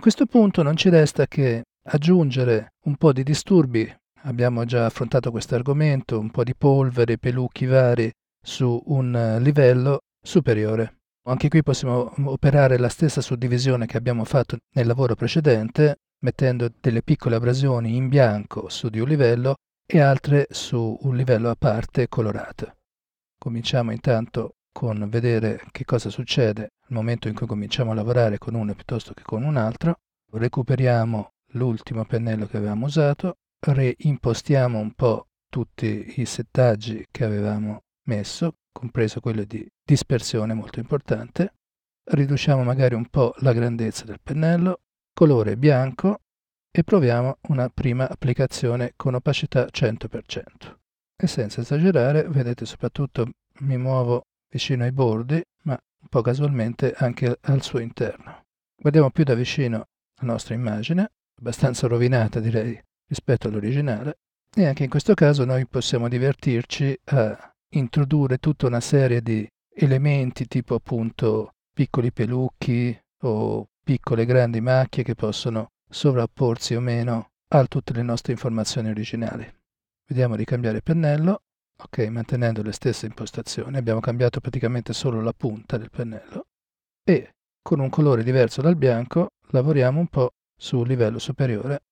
A questo punto non ci resta che aggiungere un po' di disturbi, abbiamo già affrontato questo argomento, un po' di polvere, pelucchi vari su un eh, livello superiore. Anche qui possiamo mm, operare la stessa suddivisione che abbiamo fatto nel lavoro precedente, mettendo delle piccole abrasioni in bianco su di un livello e altre su un livello a parte colorato. Cominciamo intanto con vedere che cosa succede nel momento in cui cominciamo a lavorare con uno piuttosto che con un altro, recuperiamo l'ultimo pennello che avevamo usato, reimpostiamo un po' tutti i settaggi che avevamo messo, compreso quello di dispersione molto importante, riduciamo magari un po' la grandezza del pennello, colore bianco e proviamo una prima applicazione con opacità 100%. E senza esagerare, vedete soprattutto mi muovo vicino ai bordi, ma un po' casualmente anche al suo interno. Guardiamo più da vicino la nostra immagine, abbastanza rovinata direi rispetto all'originale, e anche in questo caso noi possiamo divertirci a introdurre tutta una serie di elementi tipo appunto piccoli pelucchi o piccole grandi macchie che possono sovrapporsi o meno a tutte le nostre informazioni originali. Vediamo di cambiare pennello ok mantenendo le stesse impostazioni abbiamo cambiato praticamente solo la punta del pennello e con un colore diverso dal bianco lavoriamo un po' sul livello superiore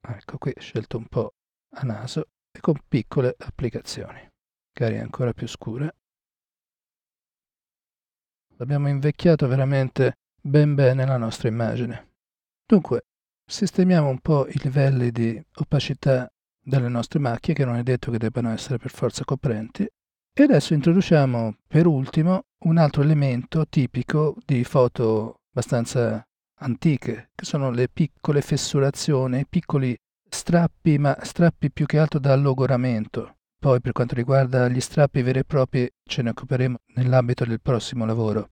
ecco qui scelto un po' a naso e con piccole applicazioni magari ancora più scure abbiamo invecchiato veramente ben bene la nostra immagine dunque sistemiamo un po' i livelli di opacità dalle nostre macchie che non è detto che debbano essere per forza coprenti. E adesso introduciamo per ultimo un altro elemento tipico di foto abbastanza antiche, che sono le piccole fessurazioni, piccoli strappi, ma strappi più che altro da logoramento. Poi per quanto riguarda gli strappi veri e propri ce ne occuperemo nell'ambito del prossimo lavoro.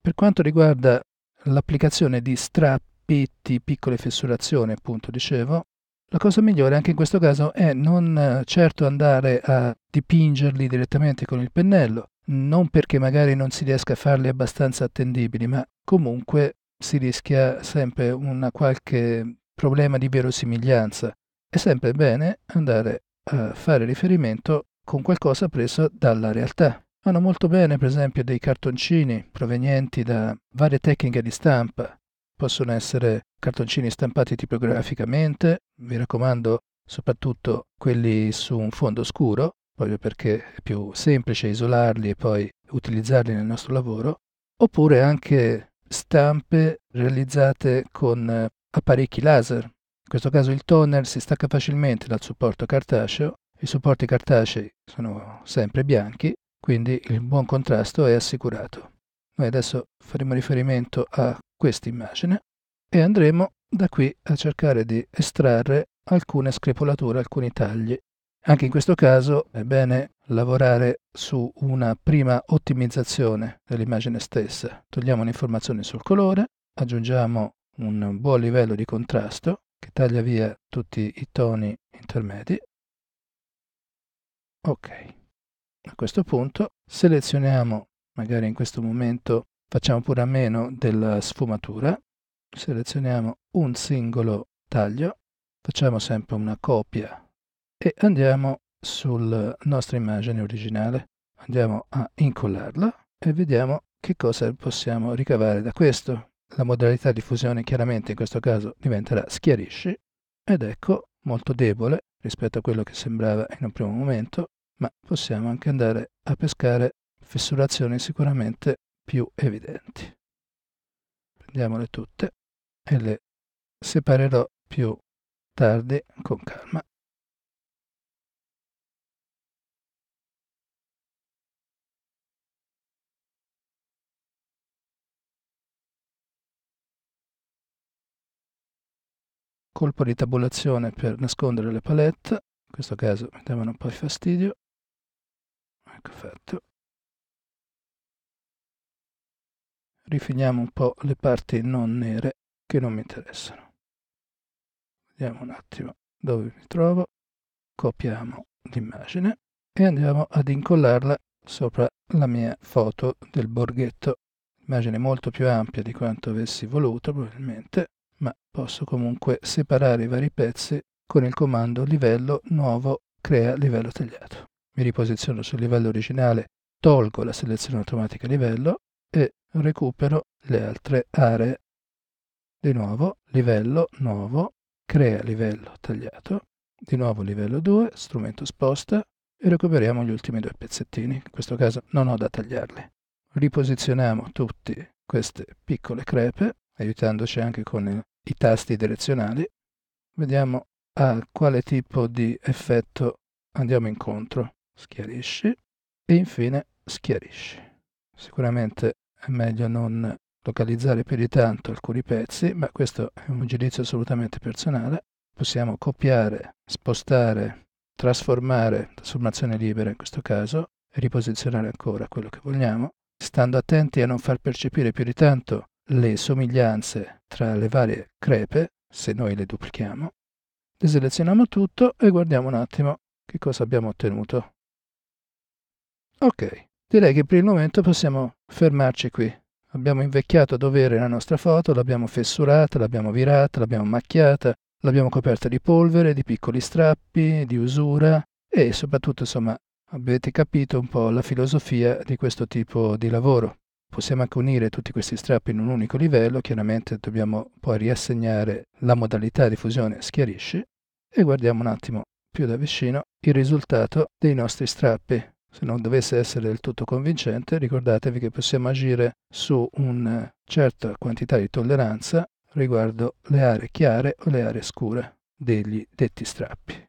Per quanto riguarda l'applicazione di strappi di piccole fessurazioni, appunto dicevo, la cosa migliore anche in questo caso è non eh, certo andare a dipingerli direttamente con il pennello, non perché magari non si riesca a farli abbastanza attendibili, ma comunque si rischia sempre un qualche problema di verosimiglianza. È sempre bene andare a fare riferimento con qualcosa preso dalla realtà. Vanno molto bene, per esempio, dei cartoncini provenienti da varie tecniche di stampa, possono essere cartoncini stampati tipograficamente, vi raccomando soprattutto quelli su un fondo scuro, proprio perché è più semplice isolarli e poi utilizzarli nel nostro lavoro, oppure anche stampe realizzate con eh, apparecchi laser. In questo caso il toner si stacca facilmente dal supporto cartaceo, i supporti cartacei sono sempre bianchi, quindi il buon contrasto è assicurato. Noi adesso faremo riferimento a questa immagine e andremo da qui a cercare di estrarre alcune screpolature, alcuni tagli. Anche in questo caso è bene lavorare su una prima ottimizzazione dell'immagine stessa. Togliamo le informazioni sul colore, aggiungiamo un buon livello di contrasto che taglia via tutti i toni intermedi. Ok, a questo punto selezioniamo magari in questo momento Facciamo pure a meno della sfumatura, selezioniamo un singolo taglio, facciamo sempre una copia e andiamo sulla nostra immagine originale. Andiamo a incollarla e vediamo che cosa possiamo ricavare da questo. La modalità di fusione chiaramente in questo caso diventerà schiarisci ed ecco molto debole rispetto a quello che sembrava in un primo momento, ma possiamo anche andare a pescare fessurazioni sicuramente più evidenti. Prendiamole tutte e le separerò più tardi con calma. Colpo di tabulazione per nascondere le palette, in questo caso mi davano un po' di fastidio. Ecco fatto. rifiniamo un po' le parti non nere che non mi interessano. Vediamo un attimo dove mi trovo, copiamo l'immagine e andiamo ad incollarla sopra la mia foto del borghetto. Immagine molto più ampia di quanto avessi voluto probabilmente, ma posso comunque separare i vari pezzi con il comando livello nuovo crea livello tagliato. Mi riposiziono sul livello originale, tolgo la selezione automatica livello e recupero le altre aree. Di nuovo livello nuovo, crea livello tagliato, di nuovo livello 2, strumento sposta e recuperiamo gli ultimi due pezzettini, in questo caso non ho da tagliarli. Riposizioniamo tutte queste piccole crepe, aiutandoci anche con il, i tasti direzionali. Vediamo a quale tipo di effetto andiamo incontro. Schiarisci e infine schiarisci. Sicuramente è meglio non localizzare più di tanto alcuni pezzi, ma questo è un giudizio assolutamente personale. Possiamo copiare, spostare, trasformare, trasformazione libera in questo caso, e riposizionare ancora quello che vogliamo, stando attenti a non far percepire più di tanto le somiglianze tra le varie crepe, se noi le duplichiamo. Deselezioniamo tutto e guardiamo un attimo che cosa abbiamo ottenuto. Ok, Direi che per il momento possiamo fermarci qui. Abbiamo invecchiato a dovere la nostra foto, l'abbiamo fessurata, l'abbiamo virata, l'abbiamo macchiata, l'abbiamo coperta di polvere, di piccoli strappi, di usura e soprattutto, insomma, avete capito un po' la filosofia di questo tipo di lavoro. Possiamo anche unire tutti questi strappi in un unico livello, chiaramente dobbiamo poi riassegnare la modalità di fusione schiarisci e guardiamo un attimo più da vicino il risultato dei nostri strappi se non dovesse essere del tutto convincente, ricordatevi che possiamo agire su una eh, certa quantità di tolleranza riguardo le aree chiare o le aree scure degli detti strappi.